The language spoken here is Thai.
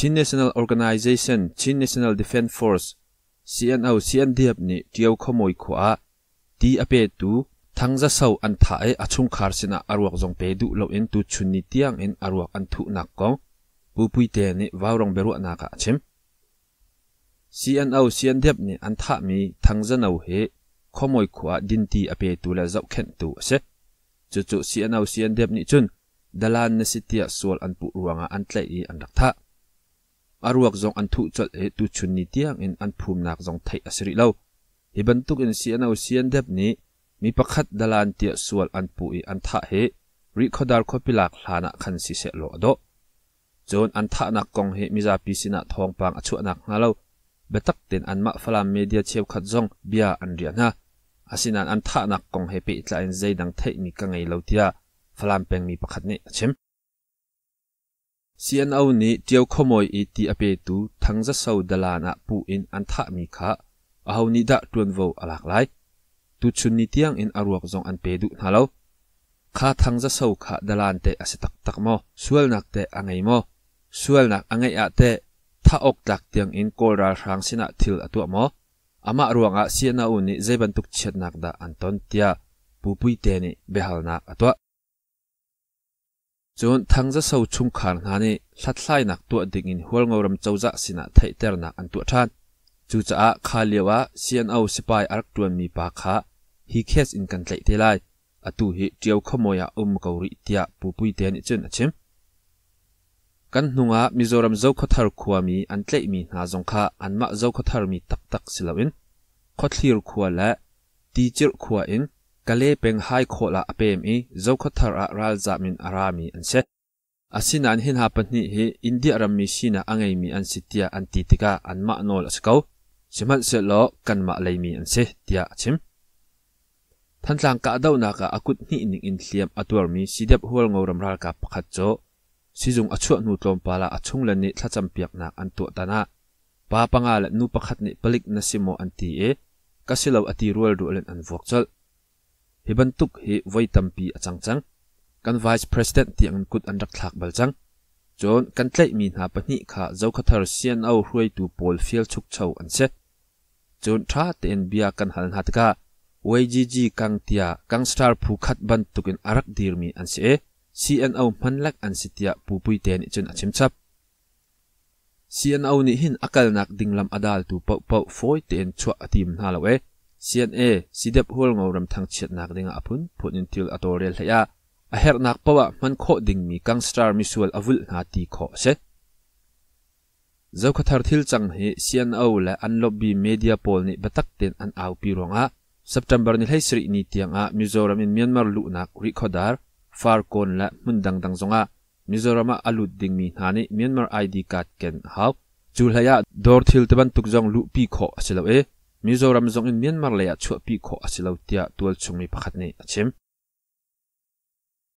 Chin National Organization Chin National Defense Force CNO CNDF ni tiau khomoi khwa ti ape tu thangza Sao an tha e achung khar sina arwak jong pe du lo in tu chunni tiang in arwak an thu nak ko pu pui te ni waurong beru na ka chim CNO CNDF ni an tha mi thangza nau he khomoi khwa din ti ape tu la zau khen tu se chu chu CNO CNDF ni chun dalan na sitia sol an pu ruanga an tlai i e an rak tha อารุกจงอันทุจริตตุชนนิตยังอันภูมินักจงไทยอสริเลาฮิบันทุกอินเสียนเอาเสียนเด็บนี้มีประคัดดลานเตียส่วนอันปุยอันทะเฮริคดาร์คบิลักลานักขันสิเสโลอดจนอันทะนักกองเฮมิจาปิสินะทองปังอชุนักนาเลาเบตักเต็นอันมะฟลามเมเดียเชียวขัดจงเบียอันเรียนะอาศินันอันทะนักกองเฮปิตลาอินใจดังไทยมีกังไงเลาเตียฟลามเปงมีประคัดนี้เชิม CNO นี้เดียวขโมยอีตีอเปตูทั้งจะสาวดลานะปูอินอันทะมีค่ะอาหนี้ดะตวนวอลักไลตุชุนนิเตียงอินอรวกจงอันเปดูนะเลาข้าทั้งจะสาวข้าดลานเตอสิตักตักมอสวลนักเตอังไงมอสวลนักอังไงอะเตถ้าอกตักเตียงอินกอรารังสินะทิลอตัวมออามาร่วงอ่ะ CNO นี้ใจบรรทุกเช็ดนักดาอันตอนเตียปูปุยเตนี่เบหานักอตัวจนทั้งจะเศรชุ่มขานงานนี้ลัดไล่นักตัวดิ่งหัวงอรำเจ้าจะสินะเทิดเดิน์นักอันตัวท่านจู่จะอาคาเลียวะเซียนเอาสบายอารักตัวมีปากาฮีเคสอินกันไลเทไลอตูฮีเจียวขโมยอุ้มเกาอริตียปูปุยเดียนอิจนอชิมกันหนุ่งอะมิโซรัมเจ้าขทารขวามีอันเลมีนาจงคาอันมาเจ้าขทารมีตักตักสิลาวินขทลีรขวาและตีจิรขวาอินกะเลเป็งไฮโคละเปมอีเจ้าคทาระรัลจามินอารามีอันเซอาศินันเห็นหาปนิฮีอินเดียรัมมีสินาอังไอมีอันสิทธิอันติติกาอันมาโนลสกาวสิมันเสลอกันมาเลยมีอันเซติอาชิมท่านสังกะดาวนักอากุตนี่นิ่งอินเทียมอตัวมีสิเดียบหัวงูรมรัลกับขัดโจสิจงอชวนูตลมปลาอชงเลนิทัจมเปียกนักอันตัวตานาป้าปังอาเลนูปักขัดนิปลิกนัสิโมอันตีเอกัสิลาวอติรัวดูเลนอันฟอกจล hi ban tuk hi voi tampi achang chang kan vice president ti ang kut an rak thak bal chang chon kan tlei mi na pani kha zo kha thar sian au hruai tu pol fiel chuk chho an se chon tha ten bia kan hal na taka YGG kang tia kang star phu khat ban tukin arak dir mi an se CNO manlak an sitia pupui ten chun achim chap CNO ni hin akal nak dinglam adal tu pau pau foi ten chua atim na lawe sian e sidep hul ngoram thang chet nak dinga apun phunin til atore hlaya a her nak pawa man kho ding mi kang star mi sual avul na ti kho se zau khathar thil chang he sian au la an lobby media poll ni batak ten an au pi ronga september ni hlei sri ni tianga mizoram in myanmar lu nak ri khodar far kon la mundang dang zonga mizorama alut ding mi hani myanmar id card ken hau chu hlaya dor thil teban tukjong lu pi kho selo e mizoram zong Myanmar nian mar leya chu pi kho asilotia tual chungmi pakhat nei achim